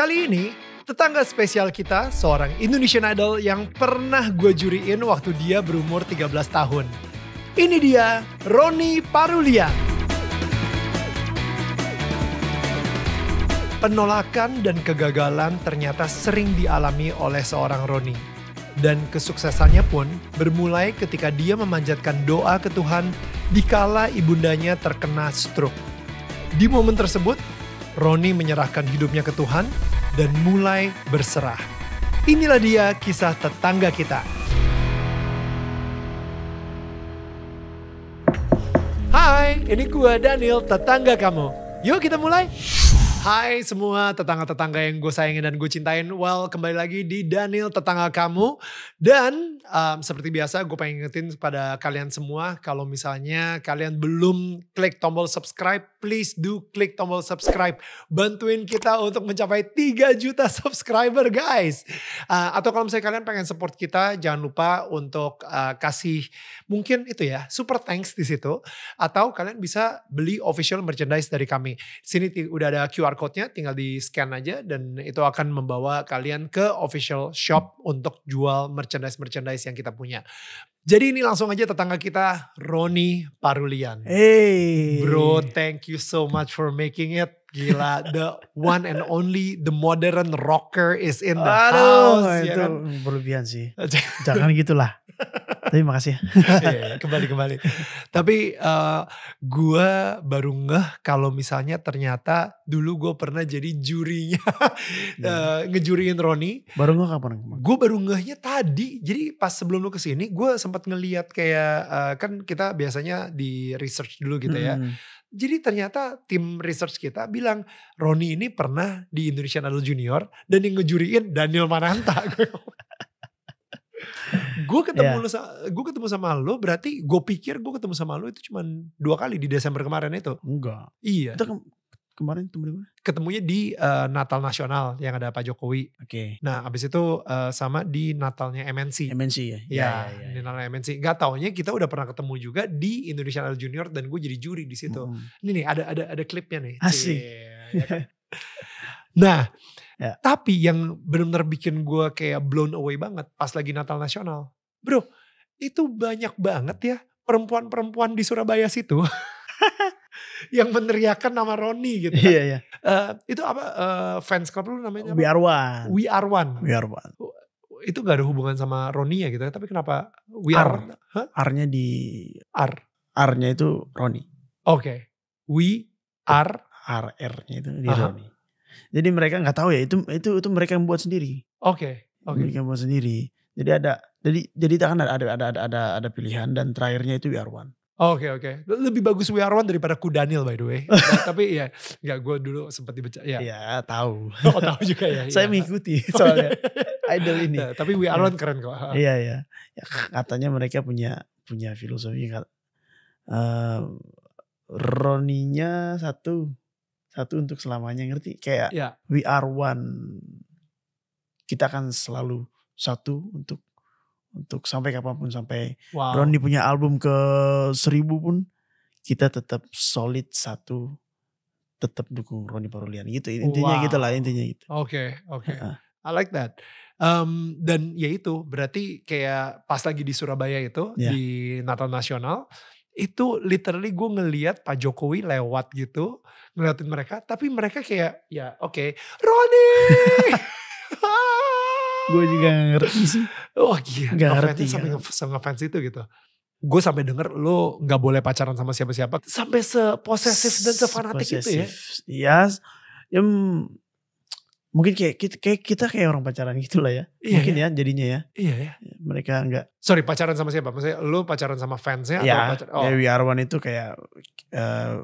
Kali ini, tetangga spesial kita seorang Indonesian Idol yang pernah gue juriin waktu dia berumur 13 tahun. Ini dia, Roni Parulia. Penolakan dan kegagalan ternyata sering dialami oleh seorang Roni. Dan kesuksesannya pun bermulai ketika dia memanjatkan doa ke Tuhan dikala ibundanya terkena stroke. Di momen tersebut, Roni menyerahkan hidupnya ke Tuhan dan mulai berserah. Inilah dia kisah tetangga kita. Hai, ini gua Daniel, tetangga kamu. Yuk kita mulai. Hai semua tetangga-tetangga yang gue sayangin dan gue cintain. Well, kembali lagi di Daniel Tetangga Kamu. Dan um, seperti biasa gue pengen ingetin kepada kalian semua. Kalau misalnya kalian belum klik tombol subscribe, please do klik tombol subscribe. Bantuin kita untuk mencapai 3 juta subscriber guys. Uh, atau kalau misalnya kalian pengen support kita, jangan lupa untuk uh, kasih mungkin itu ya, super thanks di situ. Atau kalian bisa beli official merchandise dari kami. Sini udah ada QR QR code-nya tinggal di scan aja dan itu akan membawa kalian ke official shop untuk jual merchandise-merchandise yang kita punya. Jadi ini langsung aja tetangga kita Roni Parulian. Hey. Bro, thank you so much for making it. Gila, the one and only the modern rocker is in the Aduh, house. Ya itu ya kan? berlebihan sih. Jangan gitulah. Tapi makasih ya. Iya, iya. kembali kembali. Tapi uh, eh, gue baru ngeh kalau misalnya ternyata dulu gue pernah jadi jurinya yeah. Iya. uh, ngejuriin Roni. Baru ngeh kapan? Gue baru ngehnya tadi. Jadi pas sebelum lu kesini, gue sempat ngeliat kayak uh, kan kita biasanya di research dulu gitu ya. Hmm. Jadi ternyata tim research kita bilang Roni ini pernah di Indonesian Idol Junior dan yang ngejuriin Daniel Mananta. gue ketemu yeah. lu gue ketemu sama lo berarti gue pikir gue ketemu sama lo itu cuman dua kali di Desember kemarin itu enggak iya itu ke kemarin ketemu di mana ketemunya di uh, Natal Nasional yang ada Pak Jokowi oke okay. nah abis itu uh, sama di Natalnya MNC MNC ya ya, ya, iya, iya, ya, Natal MNC gak taunya kita udah pernah ketemu juga di Indonesian Junior dan gue jadi juri di situ hmm. ini nih ada ada ada klipnya nih asik Cie, ya kan? Nah, ya. tapi yang benar-benar bikin gue kayak blown away banget pas lagi Natal Nasional. Bro, itu banyak banget ya perempuan-perempuan di Surabaya situ yang meneriakan nama Roni gitu. Kan. Iya, iya. Uh, itu apa uh, fans club lu namanya? We Are One. We Are One. We Are One. Oh, itu gak ada hubungan sama Roni ya gitu, ya, tapi kenapa We Are? Huh? R-nya di R. R-nya itu Roni. Oke. Okay. We Are R R-nya itu di Roni. Jadi mereka nggak tahu ya itu itu itu mereka yang buat sendiri. Oke. Okay. Okay. Mereka yang buat sendiri. Jadi ada jadi jadi kan ada ada ada ada ada pilihan dan terakhirnya itu One. Oke okay, oke. Okay. Lebih bagus We Are One daripada Ku Daniel by the way. Nah, tapi ya nggak gue dulu sempat dibaca. Ya, ya tahu. Oh tahu juga ya. Iya. Saya ya. mengikuti oh, soalnya iya. idol ini. Nah, tapi We Are One keren kok. Iya iya. Ya, katanya mereka punya punya filosofi uh, Roninya satu, satu untuk selamanya ngerti kayak ya. we are one kita akan selalu satu untuk untuk sampai kapanpun sampai wow. punya album ke seribu pun kita tetap solid satu tetap dukung Roni Parulian gitu intinya gitu wow. gitulah intinya gitu oke okay, oke okay. I like that um, dan ya itu berarti kayak pas lagi di Surabaya itu yeah. di Natal Nasional itu literally gue ngeliat Pak Jokowi lewat gitu ngeliatin mereka tapi mereka kayak ya oke okay, Roni gue juga gak ngerti sih oh, iya gak ngerti sampai ngefans itu gitu gue sampai denger lo nggak boleh pacaran sama siapa-siapa sampai seposesif dan sefanatik itu ya iya ya mungkin kayak kita, kayak orang pacaran gitulah ya iya, mungkin ya, ya jadinya ya iya ya mereka nggak sorry pacaran sama siapa maksudnya lu pacaran sama fansnya ya, atau iya, pacar, oh. ya We Are itu kayak uh,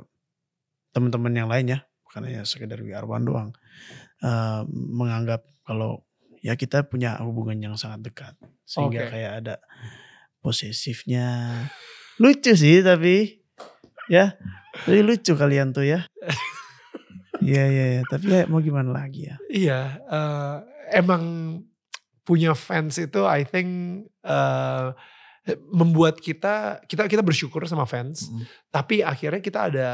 teman-teman yang lainnya bukan hanya sekedar We Are doang uh, menganggap kalau ya kita punya hubungan yang sangat dekat sehingga okay. kayak ada posesifnya lucu sih tapi ya tapi lucu kalian tuh ya Iya, iya, iya. Tapi ya mau gimana lagi ya? Iya, uh, emang punya fans itu I think uh, membuat kita kita kita bersyukur sama fans, mm. tapi akhirnya kita ada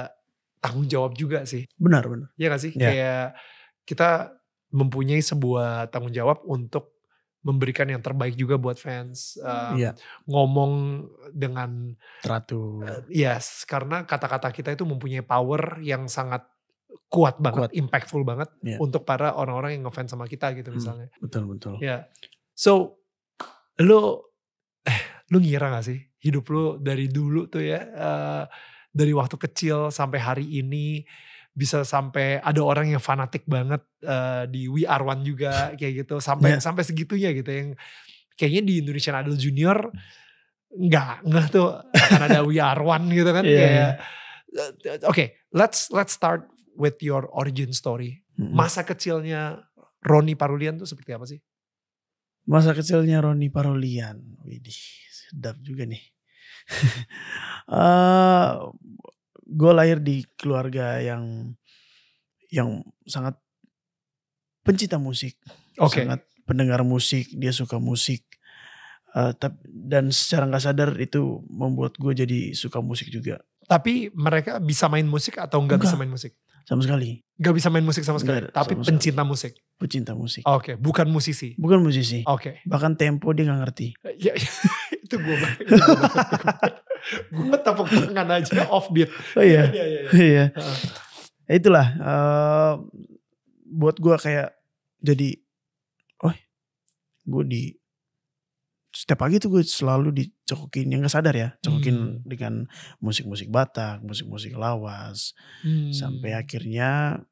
tanggung jawab juga sih. Benar benar. Iya gak sih? Yeah. Kayak kita mempunyai sebuah tanggung jawab untuk memberikan yang terbaik juga buat fans. uh, eh, yeah. Ngomong dengan teratur. Uh, yes, karena kata-kata kita itu mempunyai power yang sangat kuat banget, kuat. impactful banget yeah. untuk para orang-orang yang ngefans sama kita gitu hmm, misalnya. Hmm, betul betul. Ya, yeah. so lo, eh, lo ngira gak sih hidup lo dari dulu tuh ya uh, dari waktu kecil sampai hari ini bisa sampai ada orang yang fanatik banget uh, di We Are One juga kayak gitu sampai yeah. sampai segitunya gitu yang kayaknya di Indonesian Idol Junior nggak nggak tuh karena ada We Are One gitu kan yeah. kayak iya. Eh, oke okay, let's let's start with your origin story. Hmm. Masa kecilnya Roni Parulian tuh seperti apa sih? Masa kecilnya Roni Parulian, widih sedap juga nih. uh, eh, gue lahir di keluarga yang yang sangat pencinta musik, okay. sangat pendengar musik, dia suka musik. Uh, dan secara nggak sadar itu membuat gue jadi suka musik juga. Tapi mereka bisa main musik atau nggak bisa main musik? Sama sekali. Gak bisa main musik sama sekali. Gak, tapi sama pencinta sekali. musik. Pencinta musik. Oke, okay. bukan musisi. Bukan musisi. Oke. Okay. Bahkan tempo dia gak ngerti. Ya, ya itu gue. gue tepuk tangan aja off beat. Oh iya. Iya. iya, iya. iya. iya. ya. Itulah uh, buat gue kayak jadi, oh, gue di setiap pagi tuh gue selalu dicokokin yang gak sadar ya cokokin hmm. dengan musik-musik Batak musik-musik lawas hmm. sampai akhirnya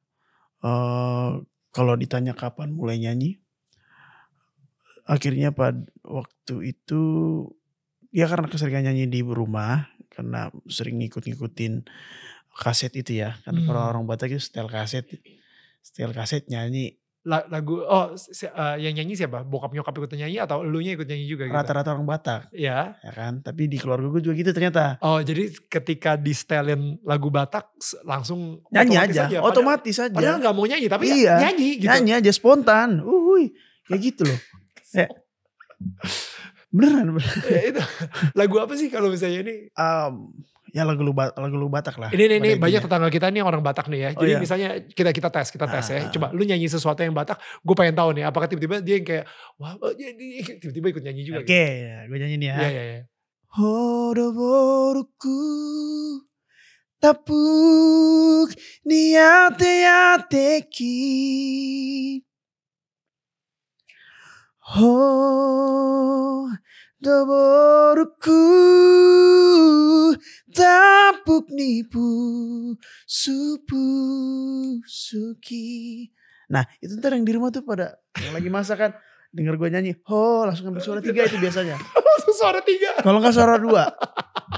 uh, kalau ditanya kapan mulai nyanyi akhirnya pada waktu itu ya karena keseringan nyanyi di rumah karena sering ngikut-ngikutin kaset itu ya kan hmm. kalau orang Batak itu setel kaset setel kaset nyanyi lagu oh si, uh, yang nyanyi siapa bokap nyokap ikut nyanyi atau elunya ikut nyanyi juga gitu? rata-rata gitu? orang Batak ya ya kan tapi di keluarga gue juga gitu ternyata oh jadi ketika di setelin lagu Batak langsung nyanyi otomatis aja, aja. otomatis padahal, aja padahal nggak mau nyanyi tapi iya, nyanyi gitu nyanyi aja spontan uhui kayak gitu loh ya. beneran beneran ya, itu lagu apa sih kalau misalnya ini um, Ya lagu lu lagu lu Batak lah. Ini ini, ini banyak tetangga kita nih orang Batak nih ya. Oh Jadi iya. misalnya kita kita tes, kita tes ah, ya. Ah, Coba ah. lu nyanyi sesuatu yang Batak, gue pengen tahu nih apakah tiba-tiba dia yang kayak wah eh, tiba-tiba ikut nyanyi juga Oke, okay, gitu. ya, gue nyanyi nih ya. Iya iya iya. Hodoboruku tapuk niate-ateki Oh Doborku tapuk nipu supu suki. Nah itu ntar yang di rumah tuh pada yang lagi masak kan denger gue nyanyi, ho langsung ambil suara tiga itu biasanya. langsung suara tiga. Kalau nggak suara dua,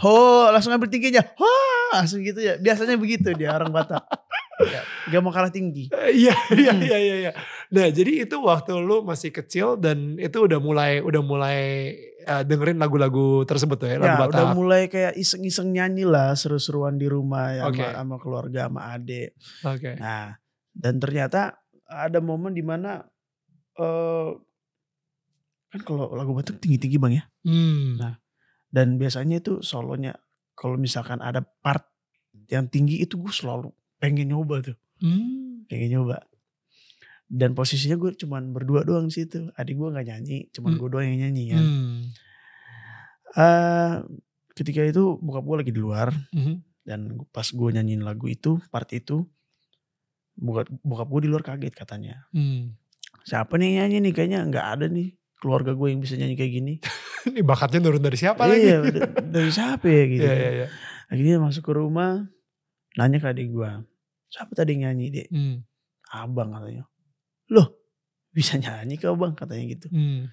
ho langsung ambil tingginya, ho langsung gitu ya. Biasanya begitu dia orang Batak. Ya, gak mau kalah tinggi. Eh, iya, hmm. iya, iya, iya, iya. Nah jadi itu waktu lu masih kecil dan itu udah mulai, udah mulai Eh, dengerin lagu-lagu tersebut tuh ya, lagu ya Batak. udah mulai kayak iseng-iseng nyanyi lah seru-seruan di rumah ya okay. sama, sama keluarga sama adik okay. nah dan ternyata ada momen dimana uh, eh, kan kalau lagu Batak tinggi-tinggi bang ya hmm. nah dan biasanya itu solonya kalau misalkan ada part yang tinggi itu gue selalu pengen nyoba tuh hmm. pengen nyoba dan posisinya gue cuman berdua doang di situ adik gue nggak nyanyi cuman hmm. gue doang yang nyanyi kan hmm. uh, ketika itu buka gue lagi di luar hmm. dan pas gue nyanyiin lagu itu part itu buka buka gue di luar kaget katanya hmm. siapa nih nyanyi nih kayaknya nggak ada nih keluarga gue yang bisa nyanyi kayak gini ini bakatnya turun dari siapa lagi iya dari siapa ya gitu yeah, yeah, yeah. akhirnya masuk ke rumah nanya ke adik gue siapa tadi nyanyi deh hmm. abang katanya loh bisa nyanyi kau bang katanya gitu. Hmm.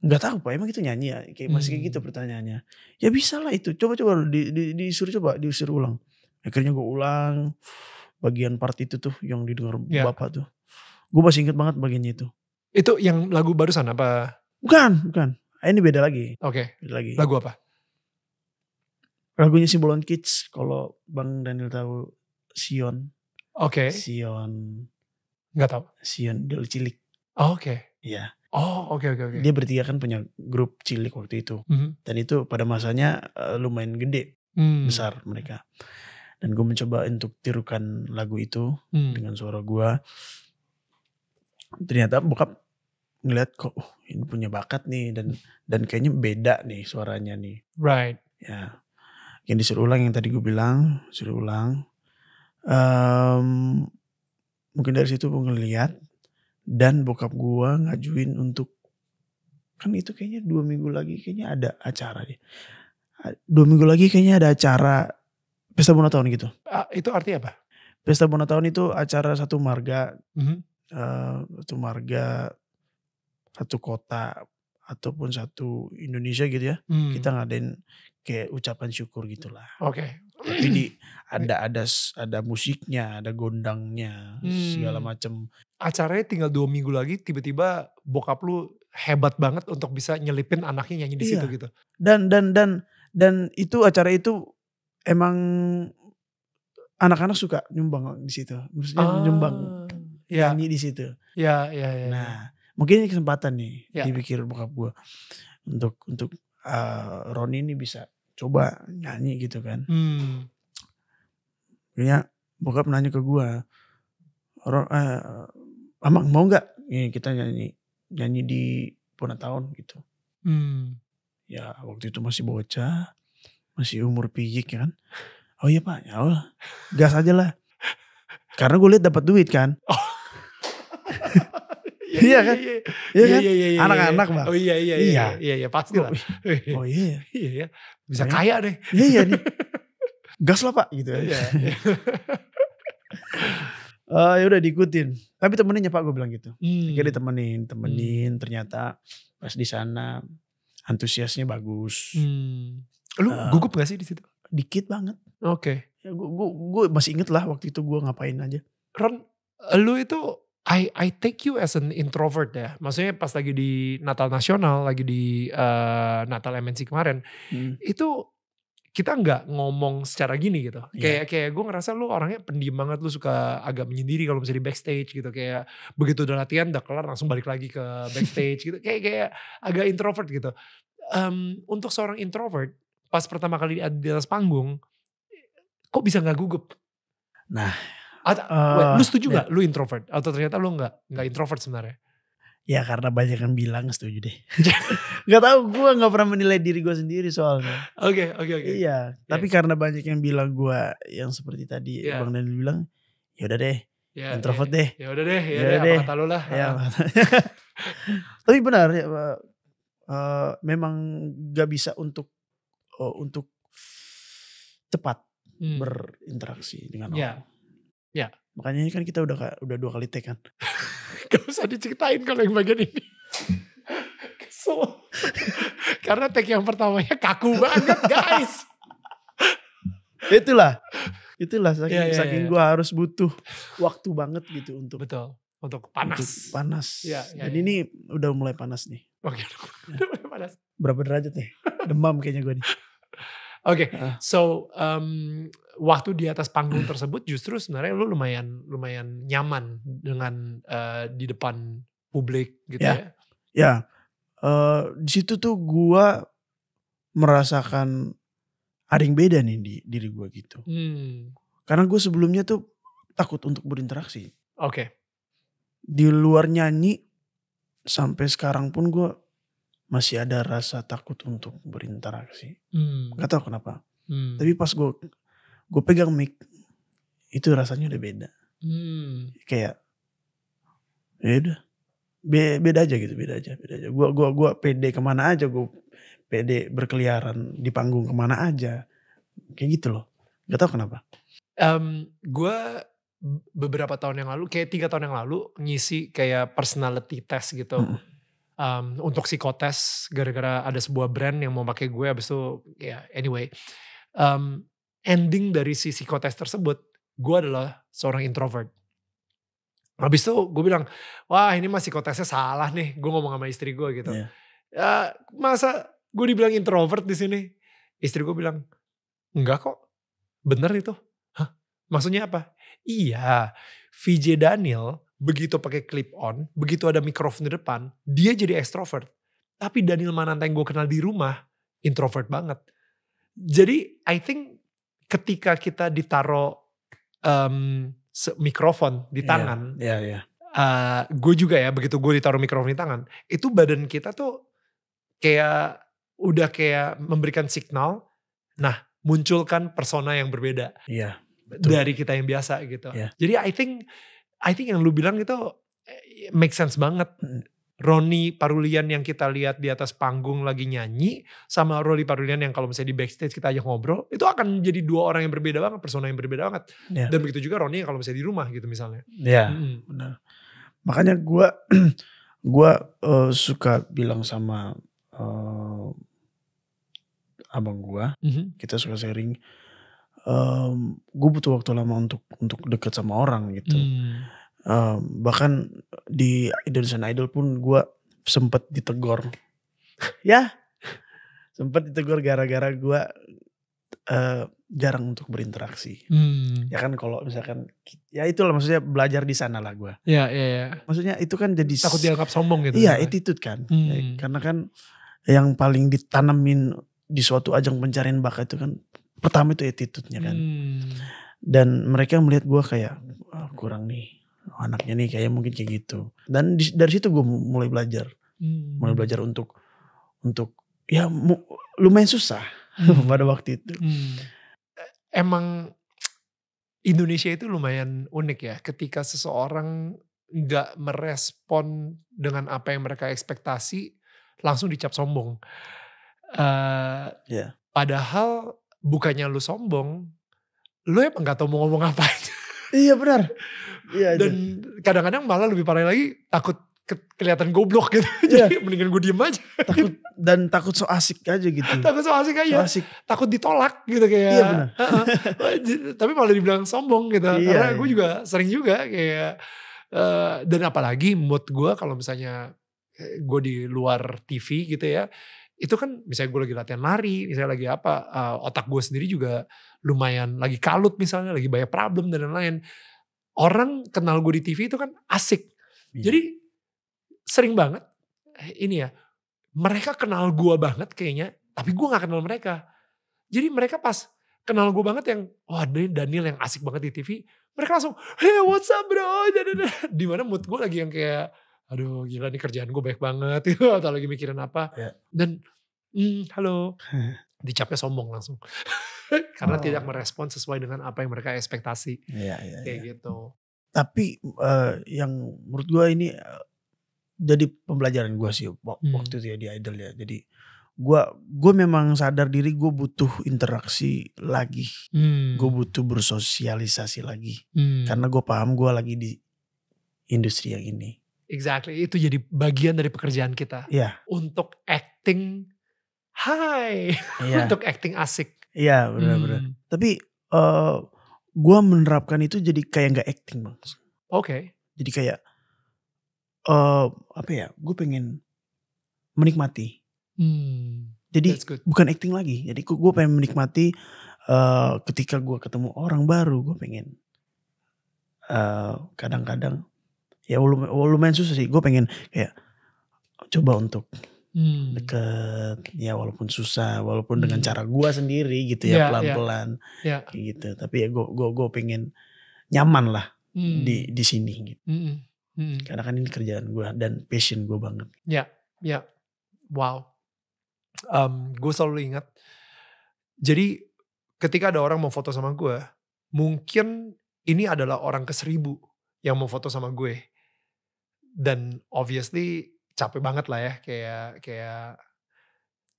Gak tahu pak emang itu nyanyi ya kayak masih kayak gitu hmm. pertanyaannya. Ya bisa lah itu coba-coba di, di, disuruh coba diusir ulang. Akhirnya gue ulang bagian part itu tuh yang didengar ya. bapak tuh. Gue masih inget banget bagiannya itu. Itu yang lagu barusan apa? Bukan, bukan. Ah, ini beda lagi. Oke. Okay. lagi. Lagu apa? Lagunya Simbolon Kids kalau Bang Daniel tahu Sion. Oke. Okay. Sion Gak tau Sion dulu cilik. Oh, oke. Okay. Iya. Oh oke okay, oke okay, oke. Okay. Dia bertiga kan punya grup cilik waktu itu. Mm -hmm. Dan itu pada masanya uh, lumayan gede, mm. besar mereka. Dan gue mencoba untuk tirukan lagu itu mm. dengan suara gue. Ternyata bokap ngeliat kok oh, ini punya bakat nih dan dan kayaknya beda nih suaranya nih. Right. Ya. Yang disuruh ulang yang tadi gue bilang, suruh ulang. Um, mungkin dari situ gue ngeliat dan bokap gue ngajuin untuk kan itu kayaknya dua minggu lagi kayaknya ada acara deh dua minggu lagi kayaknya ada acara pesta bona tahun gitu uh, itu arti apa pesta bona tahun itu acara satu marga mm -hmm. uh, satu marga satu kota ataupun satu Indonesia gitu ya mm. kita ngadain kayak ucapan syukur gitulah oke tapi di ada ada ada musiknya, ada gondangnya, hmm. segala macam. Acaranya tinggal dua minggu lagi, tiba-tiba bokap lu hebat banget untuk bisa nyelipin anaknya nyanyi di iya. situ gitu. Dan dan dan dan itu acara itu emang anak-anak suka nyumbang di situ. Maksudnya ah, nyumbang ya. nyanyi di situ. Ya, ya, ya, ya. Nah, mungkin ini kesempatan nih ya. dipikir bokap gue untuk untuk uh, Roni ini bisa coba nyanyi gitu kan hmm. akhirnya bokap nanya ke gue eh, amang mau nggak ini kita nyanyi nyanyi di pona tahun gitu hmm. ya waktu itu masih bocah masih umur pijik ya kan oh iya pak ya Allah gas aja lah karena gue liat dapat duit kan oh. Iya kan? Iya iya Anak-anak bang. Oh iya iya iya. Iya iya pasti lah. Oh iya. Oh, iya iya. Bisa kaya deh. Iya iya nih. Gas lah pak gitu. Ya. Iya. Uh, ya udah diikutin tapi temennya pak gue bilang gitu hmm. akhirnya temenin temenin hmm. ternyata pas di sana antusiasnya bagus hmm. lu uh, gugup gak sih di situ dikit banget oke okay. ya, gue masih inget lah waktu itu gue ngapain aja Ron lu itu I I take you as an introvert ya. Maksudnya pas lagi di Natal Nasional, lagi di uh, Natal MNC kemarin, hmm. itu kita nggak ngomong secara gini gitu. Iya. Kayak yeah. kayak gue ngerasa lu orangnya pendiam banget, lu suka agak menyendiri kalau misalnya di backstage gitu. Kayak begitu udah latihan, udah kelar langsung balik lagi ke backstage gitu. Kayak kayak agak introvert gitu. Um, untuk seorang introvert, pas pertama kali di atas panggung, kok bisa nggak gugup? Nah, atau, uh, wait, lu setuju ya. nggak? Lu introvert atau ternyata lu nggak nggak introvert sebenarnya? Ya karena banyak yang bilang setuju deh. gak tau gue gak pernah menilai diri gue sendiri soalnya. Oke oke oke. Iya. Yes. Iya, tapi karena banyak yang bilang gue yang seperti tadi yeah. Bang Daniel bilang. Yaudah deh. Yeah, iya, introvert yeah. deh. Yaudah deh. Yaudah, ya yaudah deh. Apa kata lu lah. Ya, ah. Tapi benar. Ya, uh, memang gak bisa untuk. Uh, untuk cepat hmm. berinteraksi dengan ya. orang. Yeah Ya. Makanya ini kan kita udah udah dua kali take kan. Gak usah diceritain kalau yang bagian ini. Kesel. Karena take yang pertamanya kaku banget guys. itulah. Itulah saking, yeah, yeah, iya, saking iya. gue harus butuh waktu banget gitu untuk. Betul. Untuk panas. Untuk panas. Ya, ya, Dan ya. ini iya. udah mulai panas nih. Oke. Okay. Ya. udah mulai panas. Berapa derajat nih? Demam kayaknya gue nih. Oke, okay. uh. so um, waktu di atas panggung tersebut justru sebenarnya lu lumayan lumayan nyaman dengan uh, di depan publik gitu yeah. ya. Ya. Yeah. Ya. Uh, di situ tuh gua merasakan ada yang beda nih di diri gua gitu. Hmm. Karena gue sebelumnya tuh takut untuk berinteraksi. Oke. Okay. Di luar nyanyi sampai sekarang pun gua masih ada rasa takut untuk berinteraksi. Hmm. Gak tau kenapa. Hmm. Tapi pas gue gue pegang mic itu rasanya udah beda hmm. kayak beda ya Be beda aja gitu beda aja beda aja gue gua gua pede kemana aja gue pede berkeliaran di panggung kemana aja kayak gitu loh gak tau kenapa um, gue beberapa tahun yang lalu kayak tiga tahun yang lalu ngisi kayak personality test gitu hmm. um, untuk psikotes gara-gara ada sebuah brand yang mau pakai gue abis itu ya yeah, anyway um, ending dari si psikotes tersebut, gue adalah seorang introvert. Habis itu gue bilang, wah ini masih psikotesnya salah nih. Gue ngomong sama istri gue gitu. Yeah. Uh, ya, masa gue dibilang introvert di sini? Istri gue bilang, enggak kok. Bener itu. Hah? Maksudnya apa? Iya, VJ Daniel begitu pakai clip on, begitu ada mikrofon di depan, dia jadi extrovert. Tapi Daniel Mananta yang gue kenal di rumah, introvert banget. Jadi I think ketika kita ditaruh um, mikrofon di iya, tangan, yeah, iya, iya. yeah, yeah. Uh, gue juga ya begitu gue ditaruh mikrofon di tangan, itu badan kita tuh kayak udah kayak memberikan signal, nah munculkan persona yang berbeda yeah, betul. dari kita yang biasa gitu. Yeah. Jadi I think I think yang lu bilang itu eh, make sense banget. Mm. Roni Parulian yang kita lihat di atas panggung lagi nyanyi sama Roni Parulian yang kalau misalnya di backstage kita aja ngobrol itu akan jadi dua orang yang berbeda banget persona yang berbeda banget yeah. dan begitu juga Roni kalau misalnya di rumah gitu misalnya ya hmm. benar makanya gue gue uh, suka bilang sama uh, abang gue mm -hmm. kita suka sharing um, gue butuh waktu lama untuk untuk dekat sama orang gitu mm um, bahkan di Indonesian Idol pun gue sempet ditegor. ya, sempet ditegor gara-gara gue uh, jarang untuk berinteraksi. Hmm. Ya kan kalau misalkan, ya itulah maksudnya belajar di sana lah gue. Iya, iya, iya. Maksudnya itu kan jadi... Takut dianggap sombong gitu. Iya, kan? attitude kan. Ya, hmm. Ya, karena kan yang paling ditanamin di suatu ajang pencarian bakat itu kan, pertama itu attitude-nya kan. Hmm. Dan mereka melihat gue kayak, oh, kurang nih oh, anaknya nih kayak mungkin kayak gitu dan di, dari situ gue mulai belajar hmm. mulai belajar untuk untuk ya mu, lumayan susah hmm. pada waktu itu hmm. emang Indonesia itu lumayan unik ya ketika seseorang nggak merespon dengan apa yang mereka ekspektasi langsung dicap sombong uh, eh, yeah. padahal bukannya lu sombong lu emang nggak tau mau ngomong apa aja iya benar. Iya, Dan iya. kadang-kadang malah lebih parah lagi takut ke, kelihatan goblok gitu. Iya. Jadi mendingan gue diem aja. Takut dan takut so asik aja gitu. takut so asik aja. So asik. Takut ditolak gitu kayak. Iya benar. Tapi malah dibilang sombong gitu. Iya, Karena iya. gue juga sering juga kayak uh, dan apalagi mood gue kalau misalnya eh, gue di luar TV gitu ya itu kan misalnya gue lagi latihan lari, misalnya lagi apa, uh, otak gue sendiri juga lumayan lagi kalut misalnya, lagi banyak problem dan lain-lain. Orang kenal gue di TV itu kan asik. Iya. Jadi sering banget ini ya, mereka kenal gue banget kayaknya, tapi gue gak kenal mereka. Jadi mereka pas kenal gue banget yang, wah oh, Daniel yang asik banget di TV, mereka langsung, hey what's up bro, dimana mood gue lagi yang kayak, aduh gila nih kerjaan gue baik banget gitu atau lagi mikirin apa yeah. dan mm, halo dicapnya sombong langsung karena oh. tidak ya. merespon sesuai dengan apa yang mereka ekspektasi yeah, yeah, kayak yeah. gitu tapi uh, yang menurut gue ini uh, jadi pembelajaran gue sih hmm. waktu itu ya di idol ya jadi gue gue memang sadar diri gue butuh interaksi lagi hmm. gue butuh bersosialisasi lagi hmm. karena gue paham gue lagi di industri yang ini Exactly, itu jadi bagian dari pekerjaan kita. Iya. Untuk acting, hai. yeah. Untuk acting asik. Iya, benar-benar. Hmm. Tapi uh, eh, gue menerapkan itu jadi kayak nggak acting bang. Oke. Okay. Jadi kayak uh, apa ya? Gue pengen menikmati. Hmm. Jadi bukan acting lagi. Jadi gue pengen menikmati uh, ketika gue ketemu orang baru. Gue pengen kadang-kadang uh, kadang -kadang ya lumayan, susah sih gue pengen kayak coba untuk hmm. deket ya walaupun susah walaupun hmm. dengan cara gue sendiri gitu ya pelan pelan pelan ya. ya. ya. gitu tapi ya gue gue gue pengen nyaman lah hmm. di di sini gitu hmm. Hmm. hmm. karena kan ini kerjaan gue dan passion gue banget ya ya wow um, gue selalu ingat jadi ketika ada orang mau foto sama gue mungkin ini adalah orang ke seribu yang mau foto sama gue dan obviously capek banget lah ya kayak kayak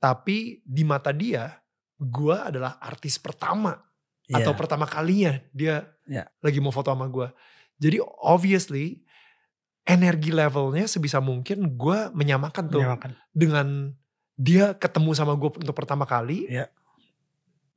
tapi di mata dia gue adalah artis pertama yeah. atau iya. pertama kalinya dia yeah. lagi mau foto sama gue jadi obviously energi levelnya sebisa mungkin gue menyamakan tuh menyamakan. dengan dia ketemu sama gue untuk pertama kali yeah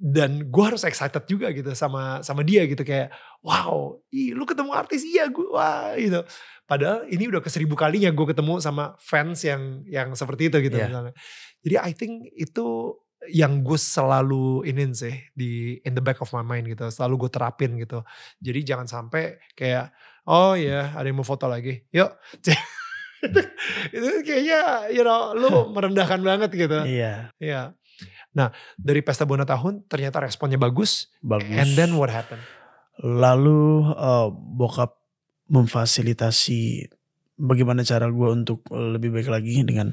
dan gue harus excited juga gitu sama sama dia gitu kayak wow i, lu ketemu artis iya gue wah gitu padahal ini udah ke seribu kalinya gue ketemu sama fans yang yang seperti itu gitu yeah. misalnya jadi I think itu yang gue selalu inin sih di in the back of my mind gitu selalu gue terapin gitu jadi jangan sampai kayak oh ya yeah, ada yang mau foto lagi yuk itu, itu kayaknya you know lu merendahkan banget gitu iya yeah. iya yeah. Nah dari pesta bona tahun ternyata responnya bagus. Bagus. And then what happened? Lalu uh, bokap memfasilitasi bagaimana cara gue untuk lebih baik lagi dengan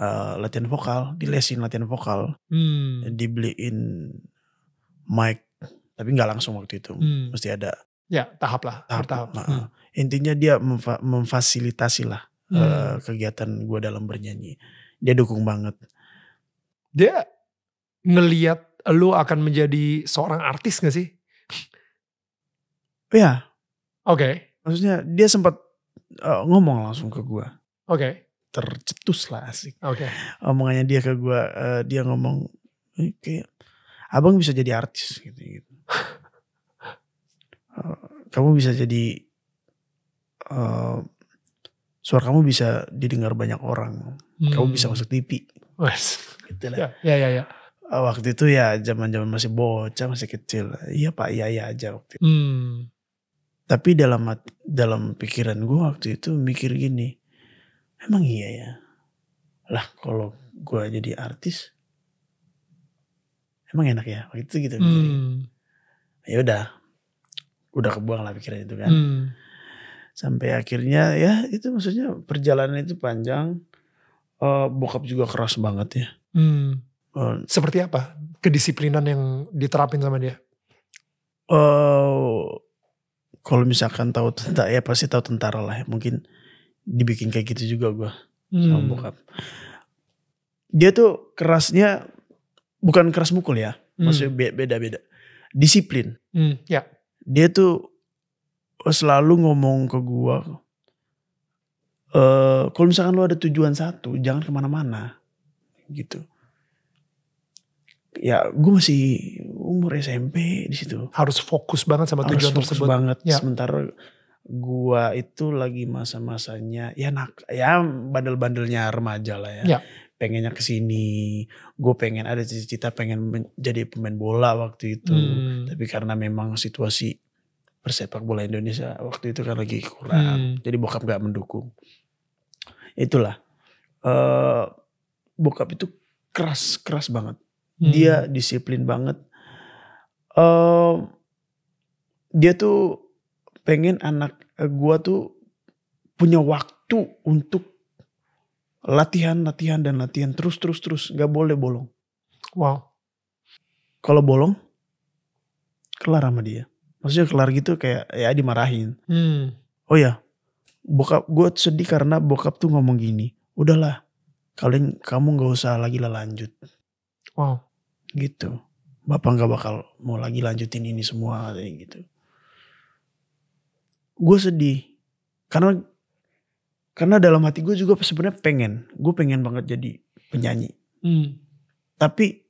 uh, latihan vokal, dilesin latihan vokal, hmm. dibeliin mic, tapi nggak langsung waktu itu, hmm. mesti ada. Ya tahap lah, tahap. tahap. Nah, hmm. Eh, intinya dia memfa memfasilitasi lah hmm. uh, kegiatan gue dalam bernyanyi. Dia dukung banget. Dia ngeliat lu akan menjadi seorang artis gak sih? Iya. Oke. Okay. Maksudnya dia sempat uh, ngomong langsung ke gue. Oke. Okay. Tercetus lah asik. Oke. Okay. Omongannya dia ke gue, uh, dia ngomong eh, kayak abang bisa jadi artis gitu. gitu. uh, kamu bisa jadi uh, suara kamu bisa didengar banyak orang. Hmm. Kamu bisa hmm. masuk TV. Wes. Gitu lah. Ya, ya, ya. ya. Eh, waktu itu ya zaman zaman masih bocah masih kecil iya pak iya iya aja waktu itu. Hmm. tapi dalam dalam pikiran gue waktu itu mikir gini emang iya ya lah kalau gue jadi artis emang enak ya waktu itu gitu hmm. ya udah udah kebuang lah pikiran itu kan hmm. sampai akhirnya ya itu maksudnya perjalanan itu panjang uh, bokap juga keras banget ya hmm Eh, Seperti apa kedisiplinan yang diterapin sama dia? Uh, kalau misalkan tahu tentara ya pasti tahu tentara lah. Ya. Mungkin dibikin kayak gitu juga gue hmm. sama bokap. Dia tuh kerasnya bukan keras mukul ya, hmm. maksudnya beda-beda. Disiplin. Hmm, ya. Dia tuh selalu ngomong ke gue, Uh, kalau misalkan lu ada tujuan satu, jangan kemana-mana, gitu ya gue masih umur SMP di situ. Harus fokus banget sama tujuan Harus fokus tersebut. banget. Ya. Sementara gue itu lagi masa-masanya ya nak ya bandel-bandelnya remaja lah ya. ya. Pengennya kesini, gue pengen ada cita-cita pengen jadi pemain bola waktu itu. Hmm. Tapi karena memang situasi persepak bola Indonesia waktu itu kan lagi kurang. Hmm. Jadi bokap gak mendukung. Itulah. Uh, bokap itu keras keras banget Hmm. Dia disiplin banget. Uh, dia tuh pengen anak gua tuh punya waktu untuk latihan, latihan dan latihan terus terus terus, nggak boleh bolong. Wow. Kalau bolong, kelar sama dia. Maksudnya kelar gitu kayak ya dimarahin. Hmm. Oh ya, bokap gue sedih karena bokap tuh ngomong gini. Udahlah, kalian kamu nggak usah lagi lah lanjut. Wow gitu bapak nggak bakal mau lagi lanjutin ini semua kayak gitu gue sedih karena karena dalam hati gue juga sebenarnya pengen gue pengen banget jadi penyanyi hmm. tapi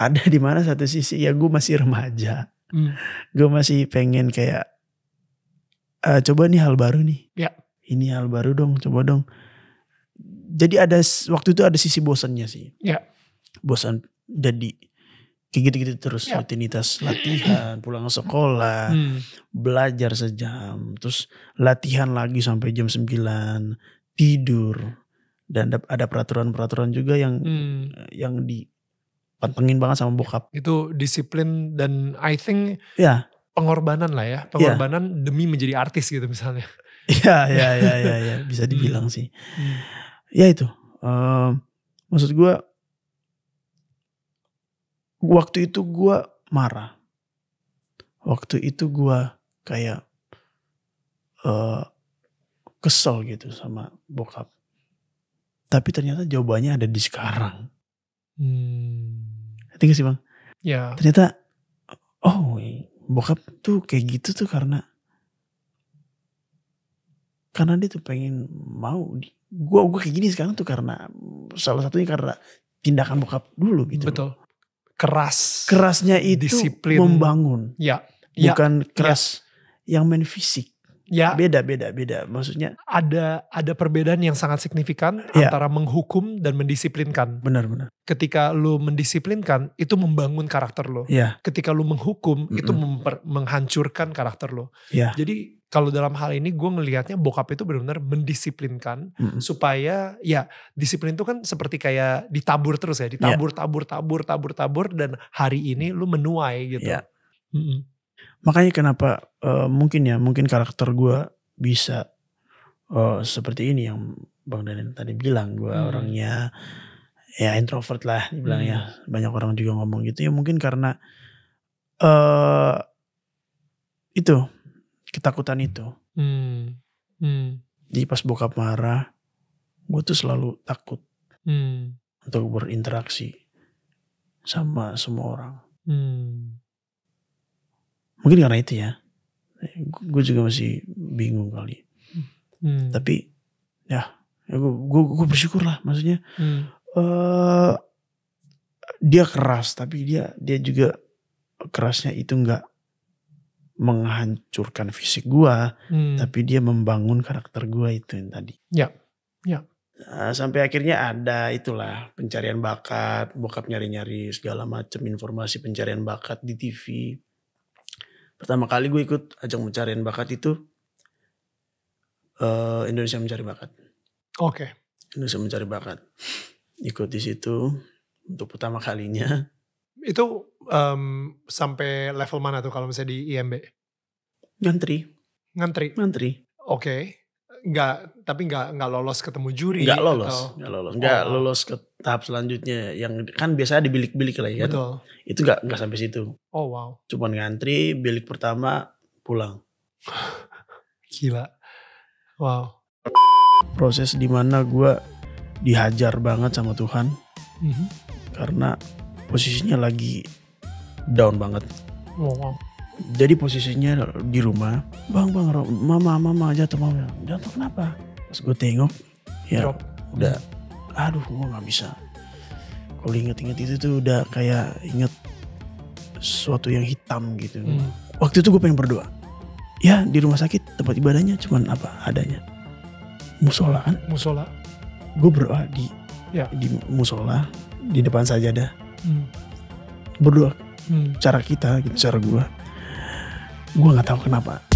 ada di mana satu sisi ya gue masih remaja hmm. gue masih pengen kayak uh, coba nih hal baru nih ya. ini hal baru dong coba dong jadi ada waktu itu ada sisi bosannya sih ya. bosan jadi kayak gitu-gitu terus ya. rutinitas latihan pulang sekolah hmm. belajar sejam terus latihan lagi sampai jam 9 tidur dan ada peraturan-peraturan juga yang hmm. Eh, yang dipantengin banget sama bokap itu disiplin dan I think ya pengorbanan lah ya, ya. pengorbanan ya. demi menjadi artis gitu misalnya ya ya ya ya, ya. bisa hmm. dibilang hmm. sih hmm. ya itu uh, maksud gue waktu itu gue marah. Waktu itu gue kayak uh, kesel gitu sama bokap. Tapi ternyata jawabannya ada di sekarang. Hmm. Ngerti sih bang? Ya. Ternyata, oh bokap tuh kayak gitu tuh karena karena dia tuh pengen mau gue gue kayak gini sekarang tuh karena salah satunya karena tindakan bokap dulu gitu. Betul keras kerasnya itu disiplin membangun ya, ya bukan ya. keras ya. yang main fisik ya beda beda beda maksudnya ada ada perbedaan yang sangat signifikan ya. antara menghukum dan mendisiplinkan benar benar ketika lu mendisiplinkan itu membangun karakter lo ya. ketika lu menghukum mm -mm. itu memper, menghancurkan karakter lo ya. jadi kalau dalam hal ini gue ngelihatnya bokap itu benar-benar mendisiplinkan mm-hmm. supaya ya disiplin itu kan seperti kayak ditabur terus ya iya. ditabur yeah. tabur tabur tabur tabur dan hari ini lu menuai gitu yeah. mm-hmm. makanya kenapa uh, mungkin ya mungkin karakter gue bisa uh, seperti ini yang bang Danin tadi bilang gue hmm. orangnya ya introvert lah bilang ya. hmm. ya banyak orang juga ngomong gitu ya mungkin karena uh, itu ketakutan itu. Hmm. Hmm. Jadi pas bokap marah, gue tuh selalu takut hmm. untuk berinteraksi sama semua orang. Hmm. Mungkin karena itu ya. Gue juga masih bingung kali. Hmm. Tapi ya, ya gue gue bersyukur lah. Maksudnya hmm. uh, dia keras, tapi dia dia juga kerasnya itu nggak menghancurkan fisik gua, hmm. tapi dia membangun karakter gua itu yang tadi. Ya, ya. Nah, sampai akhirnya ada itulah pencarian bakat, bokap nyari-nyari segala macam informasi pencarian bakat di TV. Pertama kali gue ikut ajang pencarian bakat itu uh, Indonesia mencari bakat. Oke. Okay. Indonesia mencari bakat. Ikut di situ untuk pertama kalinya itu um, sampai level mana tuh kalau misalnya di IMB? Ngantri. Ngantri. Ngantri. Oke. Okay. Nggak, tapi nggak nggak lolos ketemu juri. Nggak lolos, enggak nggak lolos, oh. lolos ke tahap selanjutnya yang kan biasanya dibilik bilik-bilik lah ya. Betul. Itu nggak nggak sampai situ. Oh wow. Cuman ngantri bilik pertama pulang. Gila. Wow. Proses di mana gue dihajar banget sama Tuhan. Mm -hmm. Karena posisinya lagi down banget. Oh, wow. Jadi posisinya di rumah, bang bang, mama mama jatuh mama, jatuh kenapa? Pas gue tengok, ya Drop. udah, aduh gue nggak bisa. Kalau inget-inget itu tuh udah kayak inget sesuatu yang hitam gitu. Hmm. Waktu itu gue pengen berdoa. Ya di rumah sakit tempat ibadahnya cuman apa adanya. Musola kan? Musola. Gue berdoa di ya. di musola di depan saja ada hmm. berdua hmm. cara kita gitu cara gue gue nggak tahu kenapa